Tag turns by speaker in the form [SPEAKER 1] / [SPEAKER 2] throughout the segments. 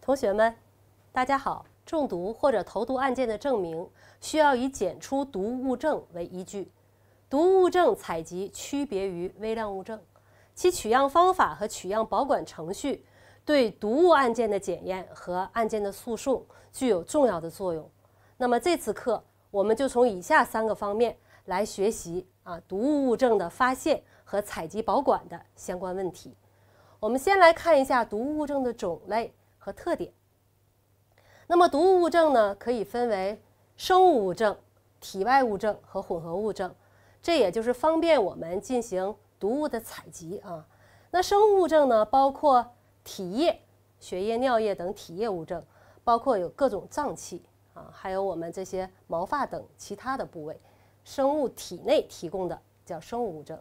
[SPEAKER 1] 同学们，大家好。中毒或者投毒案件的证明需要以检出毒物证为依据。毒物证采集区别于微量物证，其取样方法和取样保管程序对毒物案件的检验和案件的诉讼具有重要的作用。那么，这次课我们就从以下三个方面来学习啊毒物物证的发现和采集保管的相关问题。我们先来看一下毒物证的种类。和特点。那么毒物物证呢，可以分为生物物证、体外物证和混合物证。这也就是方便我们进行毒物的采集啊。那生物物证呢，包括体液、血液、尿液等体液物证，包括有各种脏器啊，还有我们这些毛发等其他的部位。生物体内提供的叫生物物证。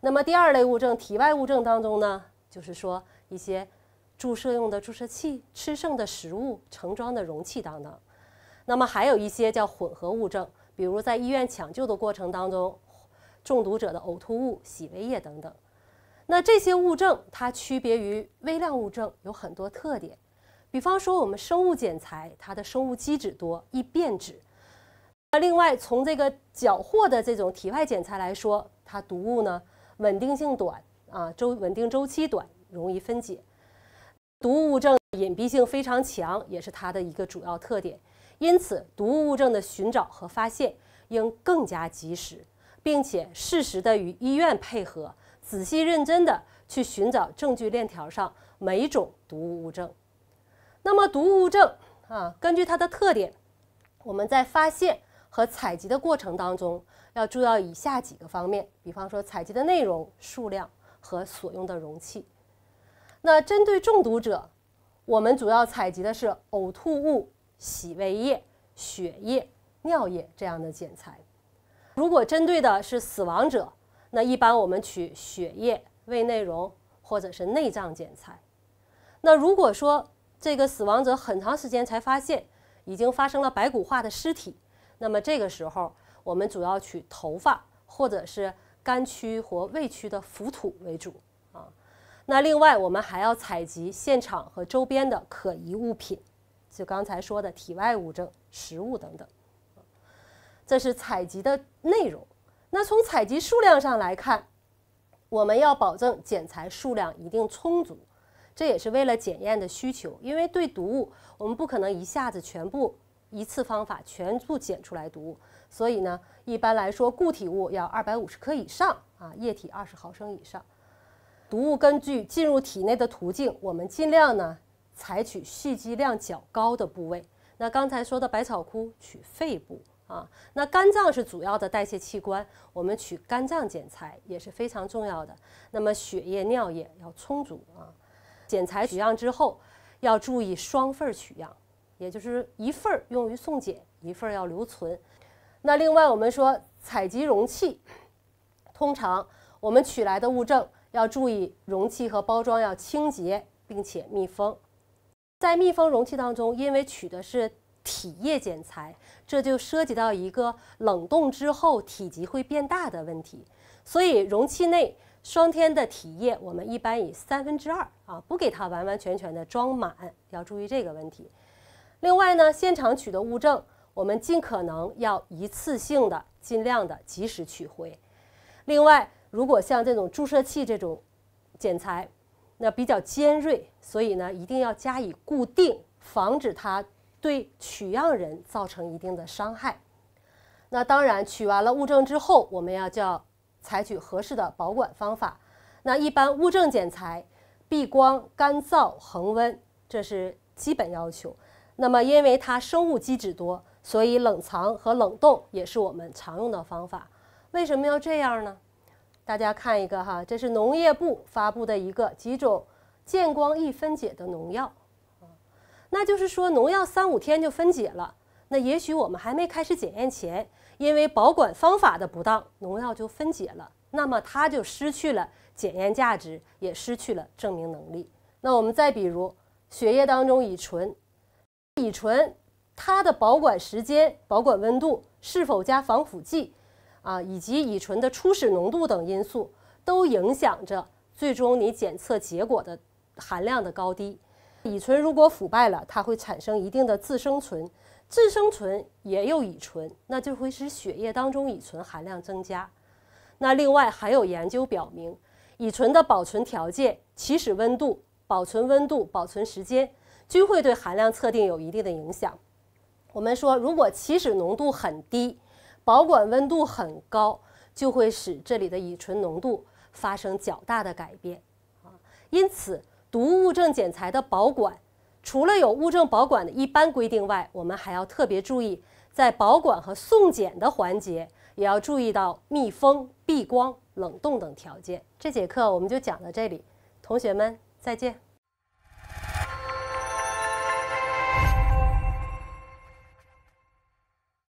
[SPEAKER 1] 那么第二类物证，体外物证当中呢，就是说一些。注射用的注射器、吃剩的食物、盛装的容器等等。那么还有一些叫混合物证，比如在医院抢救的过程当中，中毒者的呕吐物、洗胃液等等。那这些物证它区别于微量物证有很多特点。比方说我们生物检材，它的生物基质多，易变质。那另外从这个缴获的这种体外检材来说，它毒物呢稳定性短啊，周稳定周期短，容易分解。毒物证隐蔽性非常强，也是它的一个主要特点。因此，毒物证的寻找和发现应更加及时，并且适时的与医院配合，仔细认真的去寻找证据链条上每种毒物物证。那么，毒物证啊，根据它的特点，我们在发现和采集的过程当中，要注意以下几个方面，比方说采集的内容、数量和所用的容器。那针对中毒者，我们主要采集的是呕吐物、洗胃液、血液、尿液这样的检材。如果针对的是死亡者，那一般我们取血液、胃内容或者是内脏检材。那如果说这个死亡者很长时间才发现，已经发生了白骨化的尸体，那么这个时候我们主要取头发或者是肝区或胃区的浮土为主。那另外，我们还要采集现场和周边的可疑物品，就刚才说的体外物证、食物等等，这是采集的内容。那从采集数量上来看，我们要保证检材数量一定充足，这也是为了检验的需求。因为对毒物，我们不可能一下子全部一次方法全部检出来毒物，所以呢，一般来说，固体物要二百五十克以上啊，液体二十毫升以上。毒物根据进入体内的途径，我们尽量呢采取蓄积量较高的部位。那刚才说的百草枯取肺部啊，那肝脏是主要的代谢器官，我们取肝脏剪裁也是非常重要的。那么血液、尿液要充足啊。剪裁取样之后要注意双份取样，也就是一份用于送检，一份要留存。那另外我们说采集容器，通常我们取来的物证。要注意容器和包装要清洁，并且密封。在密封容器当中，因为取的是体液剪裁，这就涉及到一个冷冻之后体积会变大的问题。所以容器内双天的体液，我们一般以三分之二啊，不给它完完全全的装满，要注意这个问题。另外呢，现场取的物证，我们尽可能要一次性的，尽量的及时取回。另外。如果像这种注射器这种剪裁，那比较尖锐，所以呢一定要加以固定，防止它对取样人造成一定的伤害。那当然，取完了物证之后，我们要就要采取合适的保管方法。那一般物证剪裁，避光、干燥、恒温，这是基本要求。那么，因为它生物基质多，所以冷藏和冷冻也是我们常用的方法。为什么要这样呢？大家看一个哈，这是农业部发布的一个几种见光易分解的农药，那就是说农药三五天就分解了。那也许我们还没开始检验前，因为保管方法的不当，农药就分解了，那么它就失去了检验价值，也失去了证明能力。那我们再比如血液当中乙醇，乙醇它的保管时间、保管温度是否加防腐剂？啊，以及乙醇的初始浓度等因素，都影响着最终你检测结果的含量的高低。乙醇如果腐败了，它会产生一定的自生醇，自生醇也有乙醇，那就会使血液当中乙醇含量增加。那另外还有研究表明，乙醇的保存条件、起始温度、保存温度、保存时间，均会对含量测定有一定的影响。我们说，如果起始浓度很低。保管温度很高，就会使这里的乙醇浓度发生较大的改变，啊，因此毒物证检材的保管，除了有物证保管的一般规定外，我们还要特别注意，在保管和送检的环节，也要注意到密封、避光、冷冻等条件。这节课我们就讲到这里，同学们再见。